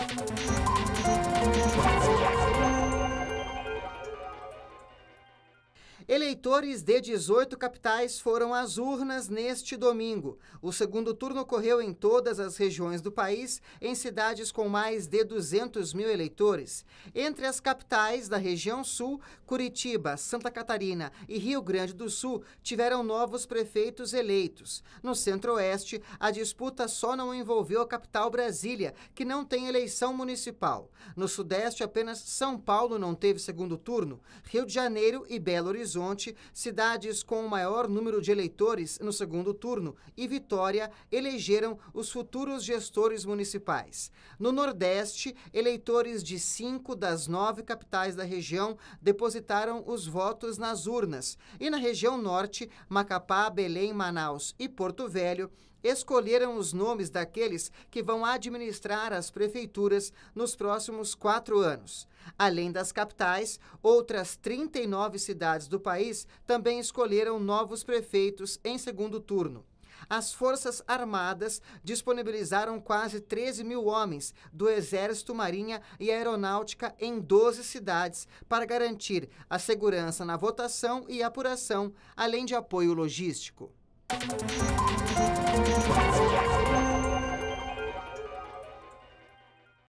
you Eleitores de 18 capitais foram às urnas neste domingo. O segundo turno ocorreu em todas as regiões do país, em cidades com mais de 200 mil eleitores. Entre as capitais da região sul, Curitiba, Santa Catarina e Rio Grande do Sul tiveram novos prefeitos eleitos. No centro-oeste, a disputa só não envolveu a capital Brasília, que não tem eleição municipal. No sudeste, apenas São Paulo não teve segundo turno, Rio de Janeiro e Belo Horizonte Horizonte, cidades com o maior número de eleitores no segundo turno, e Vitória elegeram os futuros gestores municipais. No Nordeste, eleitores de cinco das nove capitais da região depositaram os votos nas urnas. E na região Norte, Macapá, Belém, Manaus e Porto Velho, escolheram os nomes daqueles que vão administrar as prefeituras nos próximos quatro anos. Além das capitais, outras 39 cidades do país também escolheram novos prefeitos em segundo turno. As Forças Armadas disponibilizaram quase 13 mil homens do Exército, Marinha e Aeronáutica em 12 cidades para garantir a segurança na votação e apuração, além de apoio logístico.